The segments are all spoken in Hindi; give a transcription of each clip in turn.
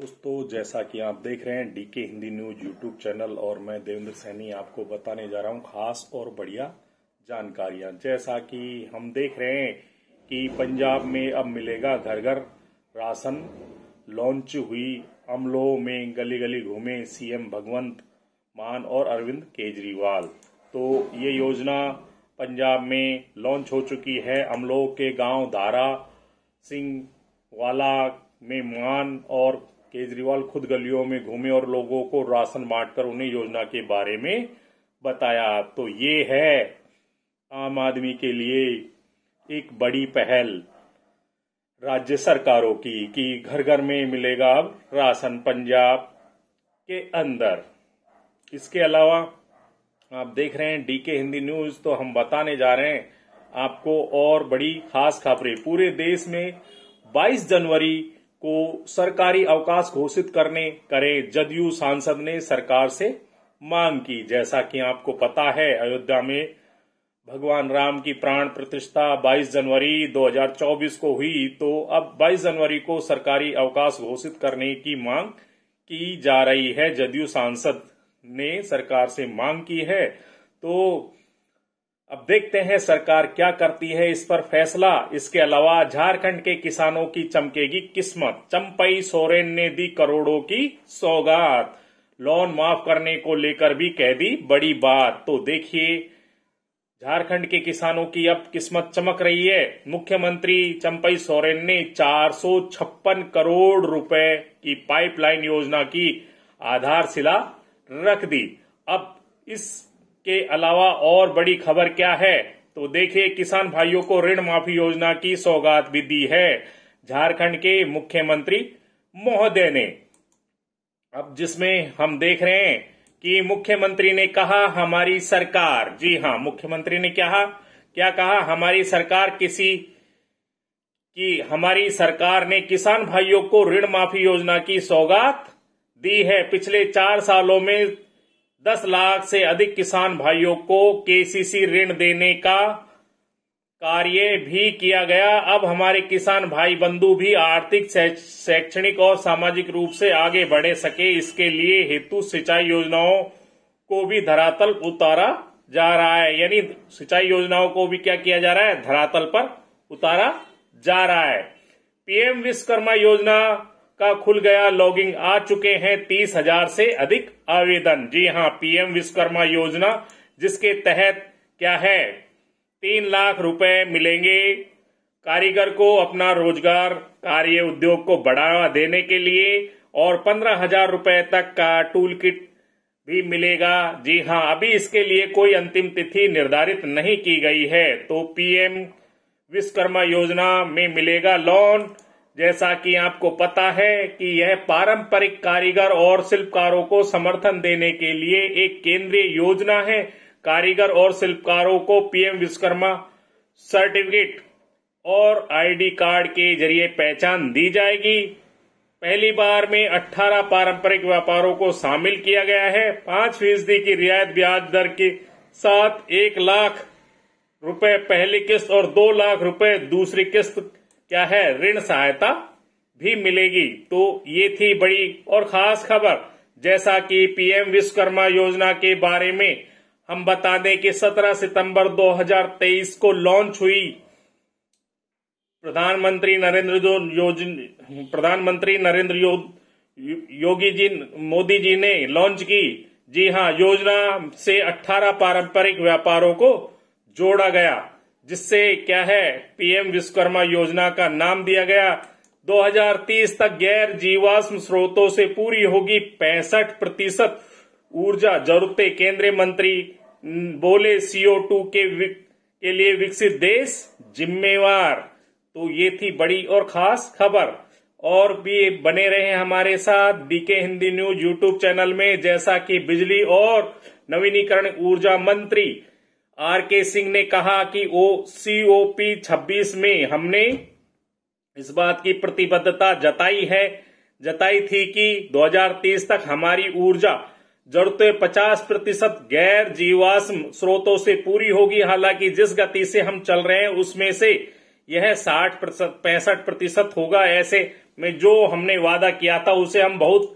दोस्तों जैसा कि आप देख रहे हैं DK Hindi news YouTube channel और मैं देवेंद्र सैनी आपको बताने जा रहा हूं खास और बढ़िया जानकारियां जैसा कि हम देख रहे हैं कि पंजाब में अब मिलेगा घर घर राशन लॉन्च हुई अमलोह में गली गली घूमे सीएम भगवंत मान और अरविंद केजरीवाल तो ये योजना पंजाब में लॉन्च हो चुकी है अमलोह के गांव धारा सिंह वाला में मान और केजरीवाल खुद गलियों में घूमे और लोगों को राशन बांटकर उन्हें योजना के बारे में बताया तो ये है आम आदमी के लिए एक बड़ी पहल राज्य सरकारों की कि घर घर में मिलेगा अब राशन पंजाब के अंदर इसके अलावा आप देख रहे हैं डीके हिंदी न्यूज तो हम बताने जा रहे हैं आपको और बड़ी खास खबरें पूरे देश में 22 जनवरी को सरकारी अवकाश घोषित करने करें जदयू सांसद ने सरकार से मांग की जैसा कि आपको पता है अयोध्या में भगवान राम की प्राण प्रतिष्ठा 22 जनवरी 2024 को हुई तो अब 22 जनवरी को सरकारी अवकाश घोषित करने की मांग की जा रही है जदयू सांसद ने सरकार से मांग की है तो अब देखते हैं सरकार क्या करती है इस पर फैसला इसके अलावा झारखंड के किसानों की चमकेगी किस्मत चंपई सोरेन ने दी करोड़ों की सौगात लोन माफ करने को लेकर भी कह दी बड़ी बात तो देखिए झारखंड के किसानों की अब किस्मत चमक रही है मुख्यमंत्री चंपई सोरेन ने चार करोड़ रुपए की पाइपलाइन योजना की आधारशिला रख दी अब इस के अलावा और बड़ी खबर क्या है तो देखिए किसान भाइयों को ऋण माफी योजना की सौगात भी दी है झारखंड के मुख्यमंत्री महोदय ने अब जिसमें हम देख रहे हैं कि मुख्यमंत्री ने कहा हमारी सरकार जी हाँ मुख्यमंत्री ने कहा क्या कहा हमारी सरकार किसी कि हमारी सरकार ने किसान भाइयों को ऋण माफी योजना की सौगात दी है पिछले चार सालों में दस लाख से अधिक किसान भाइयों को केसीसी ऋण देने का कार्य भी किया गया अब हमारे किसान भाई बंधु भी आर्थिक शैक्षणिक और सामाजिक रूप से आगे बढ़े सके इसके लिए हेतु सिंचाई योजनाओं को भी धरातल उतारा जा रहा है यानी सिंचाई योजनाओं को भी क्या किया जा रहा है धरातल पर उतारा जा रहा है पीएम विश्वकर्मा योजना का खुल गया लॉगिंग आ चुके हैं तीस हजार से अधिक आवेदन जी हाँ पीएम विश्वकर्मा योजना जिसके तहत क्या है तीन लाख रुपए मिलेंगे कारीगर को अपना रोजगार कार्य उद्योग को बढ़ावा देने के लिए और पंद्रह हजार रूपए तक का टूल किट भी मिलेगा जी हाँ अभी इसके लिए कोई अंतिम तिथि निर्धारित नहीं की गई है तो पीएम विश्वकर्मा योजना में मिलेगा लोन जैसा कि आपको पता है कि यह पारंपरिक कारीगर और शिल्पकारों को समर्थन देने के लिए एक केंद्रीय योजना है कारीगर और शिल्पकारों को पीएम विश्वकर्मा सर्टिफिकेट और आईडी कार्ड के जरिए पहचान दी जाएगी पहली बार में 18 पारंपरिक व्यापारों को शामिल किया गया है पांच फीसदी की रियायत ब्याज दर के साथ एक लाख रुपए पहली किस्त और दो लाख रुपए दूसरी किस्त क्या है ऋण सहायता भी मिलेगी तो ये थी बड़ी और खास खबर जैसा कि पीएम विश्वकर्मा योजना के बारे में हम बता दें कि 17 सितंबर 2023 को लॉन्च हुई प्रधानमंत्री नरेंद्र जो प्रधानमंत्री नरेंद्र यो, यो, योगी जी मोदी जी ने लॉन्च की जी हाँ योजना से 18 पारंपरिक व्यापारों को जोड़ा गया जिससे क्या है पीएम विश्वकर्मा योजना का नाम दिया गया 2030 तक गैर जीवाश्म स्रोतों से पूरी होगी पैंसठ प्रतिशत ऊर्जा जरूरतें केंद्रीय मंत्री बोले सीओ टू के के लिए विकसित देश जिम्मेवार तो ये थी बड़ी और खास खबर और भी बने रहे हमारे साथ DK Hindi news YouTube channel में जैसा कि बिजली और नवीनीकरण ऊर्जा मंत्री आर के सिंह ने कहा कि ओ सी ओ पी छब्बीस में हमने इस बात की प्रतिबद्धता जताई है जताई थी कि 2030 तक हमारी ऊर्जा जरूरतें 50 प्रतिशत गैर जीवाश्म स्रोतों से पूरी होगी हालांकि जिस गति से हम चल रहे हैं उसमें से यह 60 प्रतिशत पैंसठ प्रतिशत होगा ऐसे में जो हमने वादा किया था उसे हम बहुत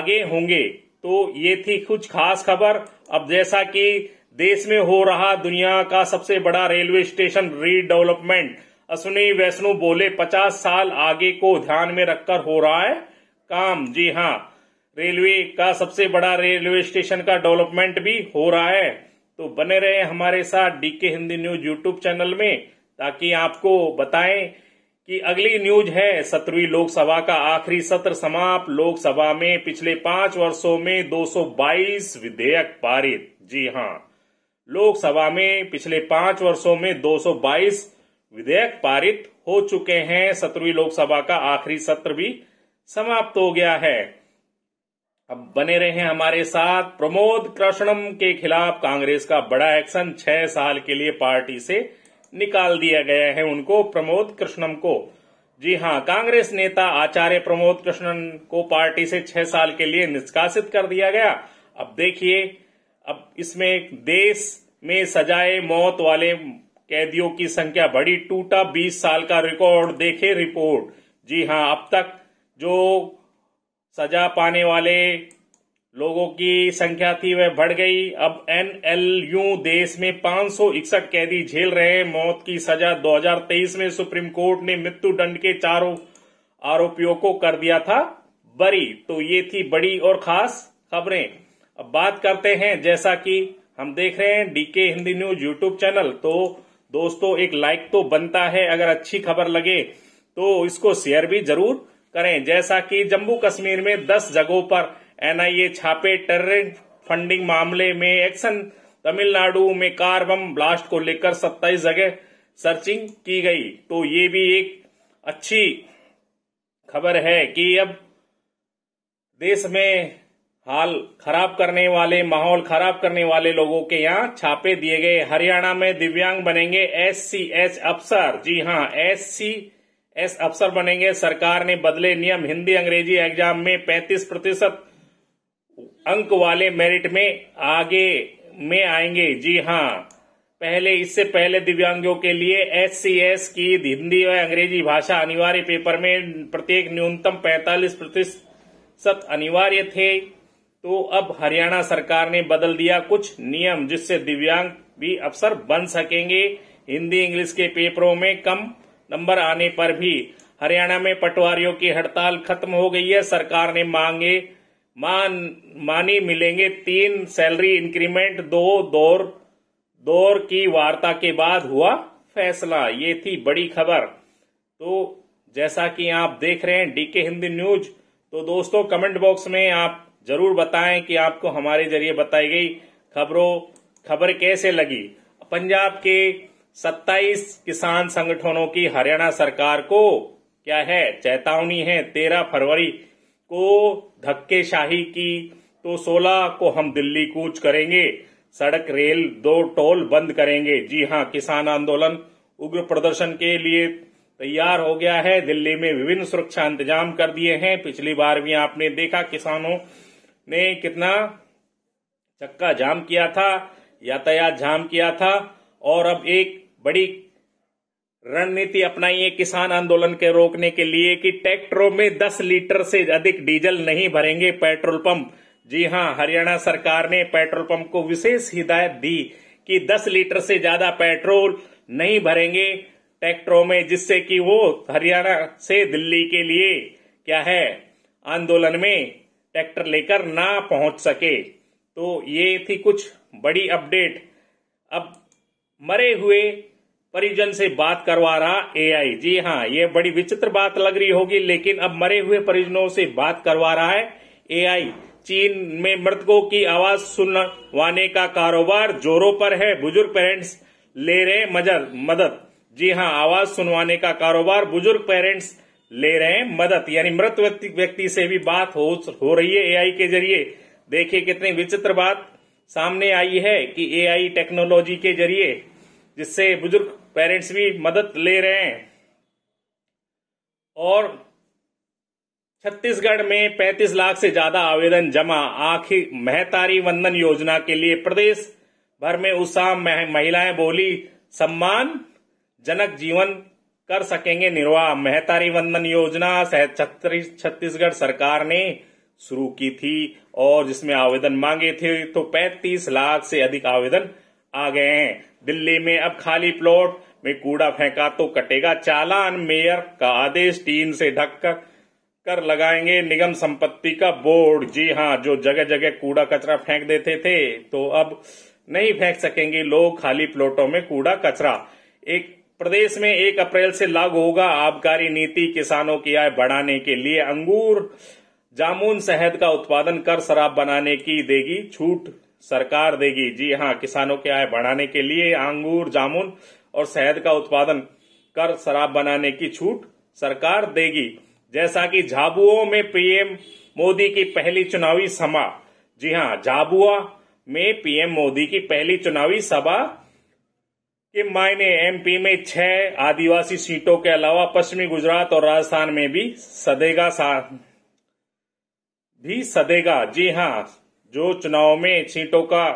आगे होंगे तो ये थी कुछ खास खबर अब जैसा कि देश में हो रहा दुनिया का सबसे बड़ा railway station redevelopment Ashwini Vaishnaw बोले पचास साल आगे को ध्यान में रखकर हो रहा है काम जी हाँ रेलवे का सबसे बड़ा रेलवे स्टेशन का डेवलपमेंट भी हो रहा है तो बने रहे हमारे साथ DK Hindi news YouTube channel में ताकि आपको बताएं कि अगली न्यूज है सत्रहवीं लोकसभा का आखिरी सत्र समाप्त लोकसभा में पिछले पांच वर्षों में 222 विधेयक पारित जी हाँ लोकसभा में पिछले पांच वर्षों में 222 विधेयक पारित हो चुके हैं सत्रहवीं लोकसभा का आखिरी सत्र भी समाप्त हो गया है अब बने रहे हैं हमारे साथ प्रमोद कृष्णम के खिलाफ कांग्रेस का बड़ा एक्शन छह साल के लिए पार्टी से निकाल दिया गया है उनको प्रमोद कृष्णम को जी हां कांग्रेस नेता आचार्य प्रमोद कृष्णन को पार्टी से छह साल के लिए निष्कासित कर दिया गया अब देखिए अब इसमें देश में सजाए मौत वाले कैदियों की संख्या बढ़ी टूटा 20 साल का रिकॉर्ड देखे रिपोर्ट जी हां अब तक जो सजा पाने वाले लोगों की संख्या थी वह बढ़ गई अब एनएलयू देश में पांच कैदी झेल रहे हैं मौत की सजा 2023 में सुप्रीम कोर्ट ने मृत्यु दंड के चारों आरोपियों को कर दिया था बरी तो ये थी बड़ी और खास खबरें अब बात करते हैं जैसा कि हम देख रहे हैं DK Hindi news YouTube channel तो दोस्तों एक लाइक तो बनता है अगर अच्छी खबर लगे तो इसको शेयर भी जरूर करें जैसा कि जम्मू कश्मीर में 10 जगहों पर एनआईए छापे टेर फंडिंग मामले में एक्शन तमिलनाडु में कार बम ब्लास्ट को लेकर 27 जगह सर्चिंग की गई तो ये भी एक अच्छी खबर है कि अब देश में हाल खराब करने वाले माहौल खराब करने वाले लोगों के यहाँ छापे दिए गए हरियाणा में दिव्यांग बनेंगे एस सी एस अफसर जी हाँ एस सी एस अफसर बनेंगे सरकार ने बदले नियम हिंदी अंग्रेजी एग्जाम में 35 प्रतिशत अंक वाले मेरिट में आगे में आएंगे जी हाँ पहले इससे पहले दिव्यांगों के लिए एस सी एस की हिंदी व अंग्रेजी भाषा अनिवार्य पेपर में प्रत्येक न्यूनतम 45 प्रतिशत अनिवार्य थे तो अब हरियाणा सरकार ने बदल दिया कुछ नियम जिससे दिव्यांग भी अफसर बन सकेंगे हिंदी इंग्लिश के पेपरों में कम नंबर आने पर भी हरियाणा में पटवारियों की हड़ताल खत्म हो गई है सरकार ने मांगे मान मानी मिलेंगे तीन सैलरी इंक्रीमेंट दो दौर दौर की वार्ता के बाद हुआ फैसला ये थी बड़ी खबर तो जैसा कि आप देख रहे हैं डीके हिंदी न्यूज तो दोस्तों कमेंट बॉक्स में आप जरूर बताएं कि आपको हमारे जरिए बताई गई खबरों खबर कैसे लगी पंजाब के 27 किसान संगठनों की हरियाणा सरकार को क्या है चेतावनी है 13 फरवरी को धक्केशाही की तो 16 को हम दिल्ली कूच करेंगे सड़क रेल दो टोल बंद करेंगे जी हां किसान आंदोलन उग्र प्रदर्शन के लिए तैयार हो गया है दिल्ली में विभिन्न सुरक्षा इंतजाम कर दिए हैं पिछली बार भी आपने देखा किसानों ने कितना चक्का जाम किया था यातायात जाम किया था और अब एक बड़ी रणनीति अपनाई है किसान आंदोलन के रोकने के लिए कि ट्रैक्टरों में 10 लीटर से अधिक डीजल नहीं भरेंगे पेट्रोल पंप जी हां हरियाणा सरकार ने पेट्रोल पंप को विशेष हिदायत दी कि 10 लीटर से ज्यादा पेट्रोल नहीं भरेंगे ट्रैक्टरों में जिससे कि वो हरियाणा से दिल्ली के लिए क्या है आंदोलन में ट्रैक्टर लेकर ना पहुंच सके तो ये थी कुछ बड़ी अपडेट अब मरे हुए परिजन से बात करवा रहा एआई जी हाँ ये बड़ी विचित्र बात लग रही होगी लेकिन अब मरे हुए परिजनों से बात करवा रहा है एआई चीन में मृतकों की आवाज सुनवाने का कारोबार जोरों पर है बुजुर्ग पेरेंट्स ले रहे मजर मदद जी हाँ आवाज सुनवाने का कारोबार बुजुर्ग पेरेंट्स ले रहे हैं मदद यानी मृत व्यक्ति से भी बात हो, हो रही है एआई के जरिए देखिए कितनी विचित्र बात सामने आई है कि एआई टेक्नोलॉजी के जरिए जिससे बुजुर्ग पेरेंट्स भी मदद ले रहे हैं और छत्तीसगढ़ में 35 लाख से ज्यादा आवेदन जमा आखिर महतारी वंदन योजना के लिए प्रदेश भर में उत्साह महिलाएं बोली सम्मान जनक जीवन कर सकेंगे निर्वाह महतारी वंदन योजना छत्तीसगढ़ सरकार ने शुरू की थी और जिसमें आवेदन मांगे थे तो 35 लाख से अधिक आवेदन आ गए हैं दिल्ली में अब खाली प्लॉट में कूड़ा फेंका तो कटेगा चालान मेयर का आदेश टीन से ढक कर लगाएंगे निगम संपत्ति का बोर्ड जी हाँ जो जगह जगह कूड़ा कचरा फेंक देते थे तो अब नहीं फेंक सकेंगे लोग खाली प्लॉटों में कूड़ा कचरा एक प्रदेश में एक अप्रैल से लागू होगा आबकारी नीति किसानों की आय बढ़ाने के लिए अंगूर जामुन शहद का उत्पादन कर शराब बनाने की देगी छूट सरकार देगी जी हाँ किसानों की आय बढ़ाने के लिए अंगूर जामुन और शहद का उत्पादन कर शराब बनाने की छूट सरकार देगी जैसा कि झाबुओं में पीएम मोदी की पहली चुनावी सभा जी हाँ झाबुआ में पीएम मोदी की पहली चुनावी सभा कि मायने एमपी में छह आदिवासी सीटों के अलावा पश्चिमी गुजरात और राजस्थान में भी सदेगा साथ भी सदेगा जी हां जो चुनाव में सीटों का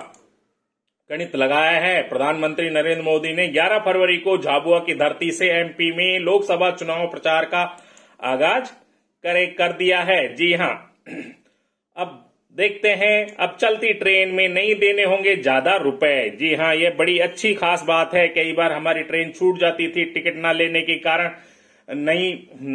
गणित लगाया है प्रधानमंत्री नरेंद्र मोदी ने 11 फरवरी को झाबुआ की धरती से एमपी में लोकसभा चुनाव प्रचार का आगाज करे कर दिया है जी हां अब देखते हैं अब चलती ट्रेन में नहीं देने होंगे ज्यादा रुपए जी हाँ ये बड़ी अच्छी खास बात है कई बार हमारी ट्रेन छूट जाती थी टिकट ना लेने के कारण नहीं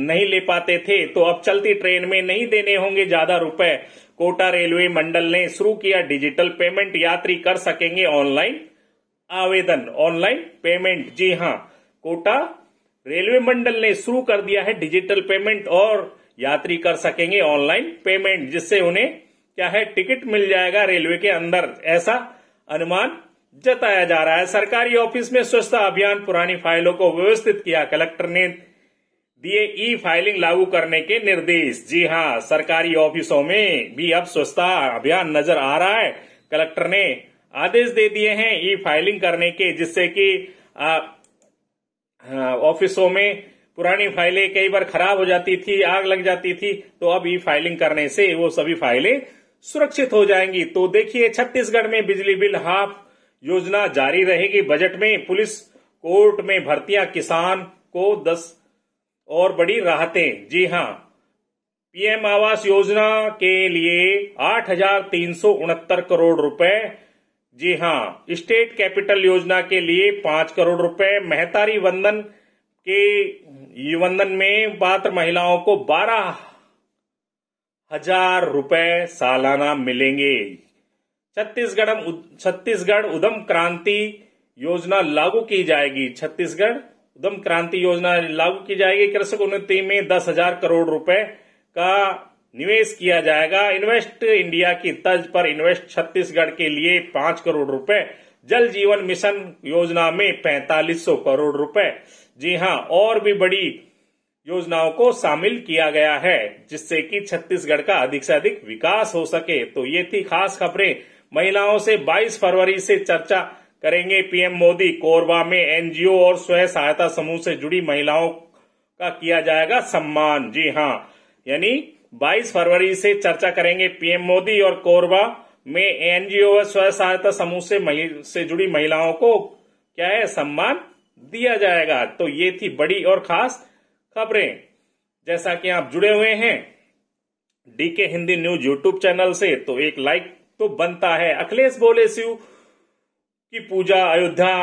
नहीं ले पाते थे तो अब चलती ट्रेन में नहीं देने होंगे ज्यादा रुपए कोटा रेलवे मंडल ने शुरू किया डिजिटल पेमेंट यात्री कर सकेंगे ऑनलाइन आवेदन ऑनलाइन पेमेंट जी हाँ कोटा रेलवे मंडल ने शुरू कर दिया है डिजिटल पेमेंट और यात्री कर सकेंगे ऑनलाइन पेमेंट जिससे उन्हें क्या है टिकट मिल जाएगा रेलवे के अंदर ऐसा अनुमान जताया जा रहा है सरकारी ऑफिस में स्वच्छता अभियान पुरानी फाइलों को व्यवस्थित किया कलेक्टर ने दिए ई फाइलिंग लागू करने के निर्देश जी हाँ सरकारी ऑफिसों में भी अब स्वच्छता अभियान नजर आ रहा है कलेक्टर ने आदेश दे दिए हैं ई फाइलिंग करने के जिससे कि ऑफिसों में पुरानी फाइलें कई बार खराब हो जाती थी आग लग जाती थी तो अब ई फाइलिंग करने से वो सभी फाइलें सुरक्षित हो जाएंगी तो देखिए छत्तीसगढ़ में बिजली बिल हाफ योजना जारी रहेगी बजट में पुलिस कोर्ट में भर्तियां किसान को दस और बड़ी राहतें जी हां पीएम आवास योजना के लिए आठ करोड़ रुपए जी हां स्टेट कैपिटल योजना के लिए पांच करोड़ रुपए मेहतारी वंदन के वंदन में पात्र महिलाओं को बारह हजार रुपए सालाना मिलेंगे छत्तीसगढ़ छत्तीसगढ़ उधम क्रांति योजना लागू की जाएगी छत्तीसगढ़ उधम क्रांति योजना लागू की जाएगी कृषक उन्नति में दस हजार करोड़ रुपए का निवेश किया जाएगा इन्वेस्ट इंडिया की तर्ज पर इन्वेस्ट छत्तीसगढ़ के लिए पांच करोड़ रुपए जल जीवन मिशन योजना में पैंतालीस सौ करोड़ रुपए जी हाँ और भी बड़ी योजनाओं को शामिल किया गया है जिससे कि छत्तीसगढ़ का अधिक से अधिक विकास हो सके तो ये थी खास खबरें महिलाओं से 22 फरवरी से चर्चा करेंगे पीएम मोदी कोरबा में एनजीओ और स्वयं सहायता समूह से जुड़ी महिलाओं का किया जाएगा सम्मान जी हाँ यानी 22 फरवरी से चर्चा करेंगे पीएम मोदी और कोरबा में एनजीओ और स्वयं सहायता समूह से से जुड़ी महिलाओं को क्या है सम्मान दिया जाएगा तो ये थी बड़ी और खास खबरें जैसा कि आप जुड़े हुए हैं DK Hindi news YouTube channel से तो एक लाइक तो बनता है अखिलेश बोले शिव की पूजा अयोध्या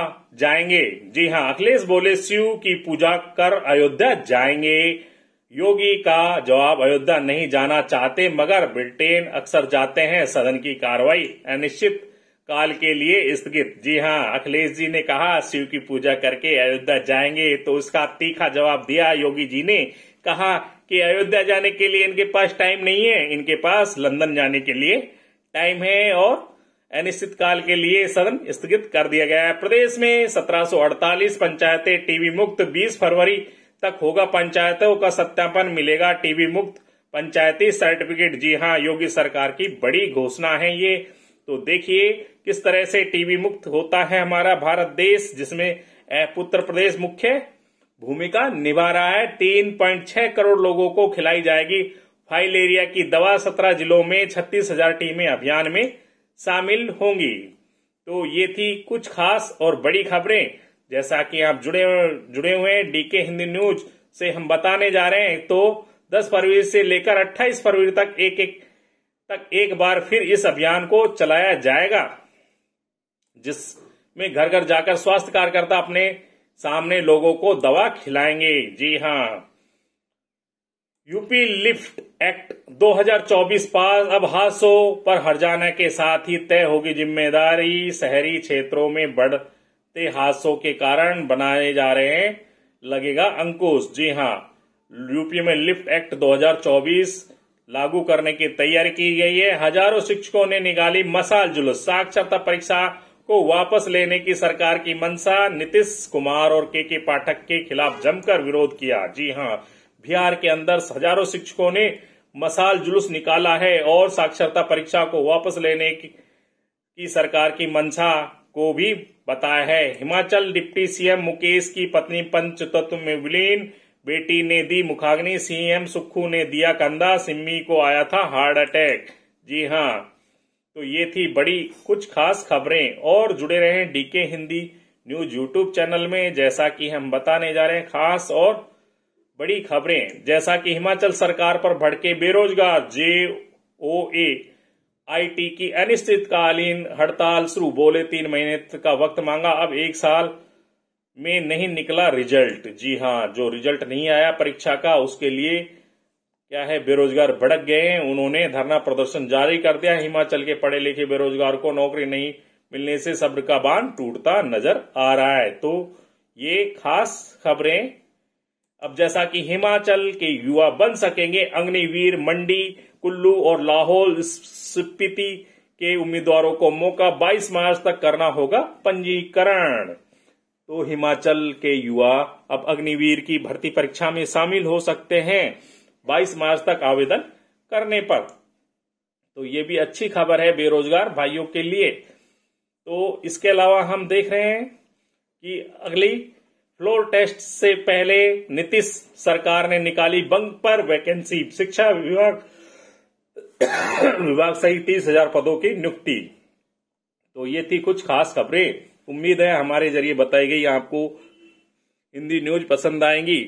जाएंगे जी हां अखिलेश बोले शिव की पूजा कर अयोध्या जाएंगे योगी का जवाब अयोध्या नहीं जाना चाहते मगर ब्रिटेन अक्सर जाते हैं सदन की कार्रवाई अनिश्चित काल के लिए स्थगित जी हाँ अखिलेश जी ने कहा शिव की पूजा करके अयोध्या जाएंगे तो उसका तीखा जवाब दिया योगी जी ने कहा कि अयोध्या जाने के लिए इनके पास टाइम नहीं है इनके पास लंदन जाने के लिए टाइम है और अनिश्चित काल के लिए सदन स्थगित कर दिया गया है प्रदेश में 1748 पंचायतें टीबी मुक्त 20 फरवरी तक होगा पंचायतों का सत्यापन मिलेगा टीबी मुक्त पंचायती सर्टिफिकेट जी हाँ योगी सरकार की बड़ी घोषणा है ये तो देखिए किस तरह से टीबी मुक्त होता है हमारा भारत देश जिसमें उत्तर प्रदेश मुख्य भूमिका निभा रहा है तीन पॉइंट छह करोड़ लोगों को खिलाई जाएगी फाइलेरिया की दवा सत्रह जिलों में छत्तीस हजार टीमें अभियान में शामिल होंगी तो ये थी कुछ खास और बड़ी खबरें जैसा कि आप जुड़े जुड़े हुए हैं डीके हिंदी न्यूज से हम बताने जा रहे हैं तो 10 फरवरी से लेकर 28 फरवरी तक एक एक तक एक बार फिर इस अभियान को चलाया जाएगा जिसमें घर घर जाकर स्वास्थ्य कार्यकर्ता अपने सामने लोगों को दवा खिलाएंगे जी हाँ यूपी लिफ्ट एक्ट 2024 पास अब हादसों पर हरजाना के साथ ही तय होगी जिम्मेदारी शहरी क्षेत्रों में बढ़ते हादसों के कारण बनाए जा रहे हैं लगेगा अंकुश जी हाँ यूपी में लिफ्ट एक्ट 2024 लागू करने की तैयारी की गई है हजारों शिक्षकों ने निकाली मसाल जुलूस साक्षरता परीक्षा को वापस लेने की सरकार की मंशा नीतीश कुमार और के के पाठक के खिलाफ जमकर विरोध किया जी हां बिहार के अंदर हजारों शिक्षकों ने मसाल जुलूस निकाला है और साक्षरता परीक्षा को वापस लेने की सरकार की मंशा को भी बताया है हिमाचल डिप्टी सीएम मुकेश की पत्नी पंचतत्व में विलीन बेटी ने दी मुखाग्नि सीएम सुक्खू ने दिया कंधा सिम्मी को आया था हार्ट अटैक जी हाँ तो ये थी बड़ी कुछ खास खबरें और जुड़े रहे DK Hindi news YouTube channel में जैसा कि हम बताने जा रहे हैं खास और बड़ी खबरें जैसा कि हिमाचल सरकार पर भड़के बेरोजगार जे ओ ए टी की अनिश्चितकालीन हड़ताल शुरू बोले तीन महीने का वक्त मांगा अब एक साल में नहीं निकला रिजल्ट जी हाँ जो रिजल्ट नहीं आया परीक्षा का उसके लिए क्या है बेरोजगार भड़क गए हैं उन्होंने धरना प्रदर्शन जारी कर दिया हिमाचल के पढ़े लिखे बेरोजगार को नौकरी नहीं मिलने से सब्र का बांध टूटता नजर आ रहा है तो ये खास खबरें अब जैसा कि हिमाचल के युवा बन सकेंगे अग्निवीर मंडी कुल्लू और लाहौल स्पीति के उम्मीदवारों को मौका 22 मार्च तक करना होगा पंजीकरण तो हिमाचल के युवा अब अग्निवीर की भर्ती परीक्षा में शामिल हो सकते हैं 22 मार्च तक आवेदन करने पर तो ये भी अच्छी खबर है बेरोजगार भाइयों के लिए तो इसके अलावा हम देख रहे हैं कि अगली फ्लोर टेस्ट से पहले नीतीश सरकार ने निकाली बंक पर वैकेंसी शिक्षा विभाग विभाग सहित तीस हजार पदों की नियुक्ति तो ये थी कुछ खास खबरें उम्मीद है हमारे जरिए बताई गई आपको हिंदी न्यूज पसंद आएंगी